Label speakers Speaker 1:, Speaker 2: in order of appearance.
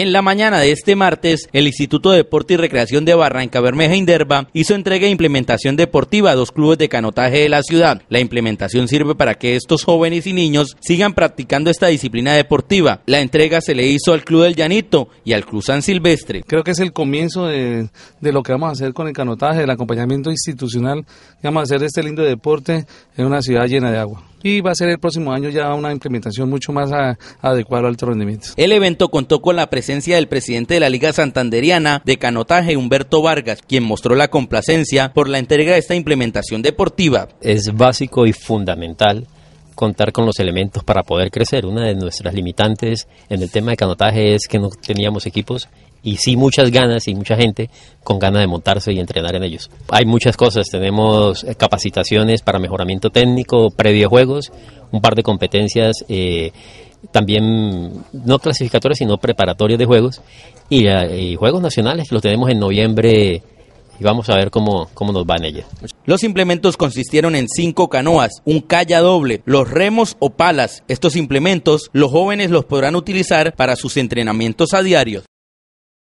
Speaker 1: En la mañana de este martes, el Instituto de Deporte y Recreación de Barranca Bermeja Inderva hizo entrega e implementación deportiva a dos clubes de canotaje de la ciudad. La implementación sirve para que estos jóvenes y niños sigan practicando esta disciplina deportiva. La entrega se le hizo al Club del
Speaker 2: Llanito y al Club San Silvestre. Creo que es el comienzo de, lo que vamos a hacer con el canotaje, el acompañamiento institucional que vamos a hacer este lindo deporte en una ciudad llena de agua y va a ser el próximo año ya una implementación mucho más adecuada al alto rendimiento. El evento contó con la
Speaker 1: presencia del presidente de la Liga Santanderiana de Canotaje, Humberto Vargas, quien mostró la complacencia
Speaker 3: por la entrega de esta implementación deportiva. Es básico y fundamental contar con los elementos para poder crecer. Una de nuestras limitantes en el tema de canotaje es que no teníamos equipos y sí muchas ganas y mucha gente con ganas de montarse y entrenar en ellos. Hay muchas cosas, tenemos eh, capacitaciones para mejoramiento técnico, previo juegos, un par de competencias. Eh, también no clasificatorias sino preparatorias de juegos y, eh, juegos nacionales los tenemos en noviembre y vamos a ver cómo, cómo nos van en Los implementos consistieron en cinco canoas, un calla doble, los
Speaker 1: remos o palas. Estos implementos los jóvenes los podrán utilizar para sus entrenamientos a diario.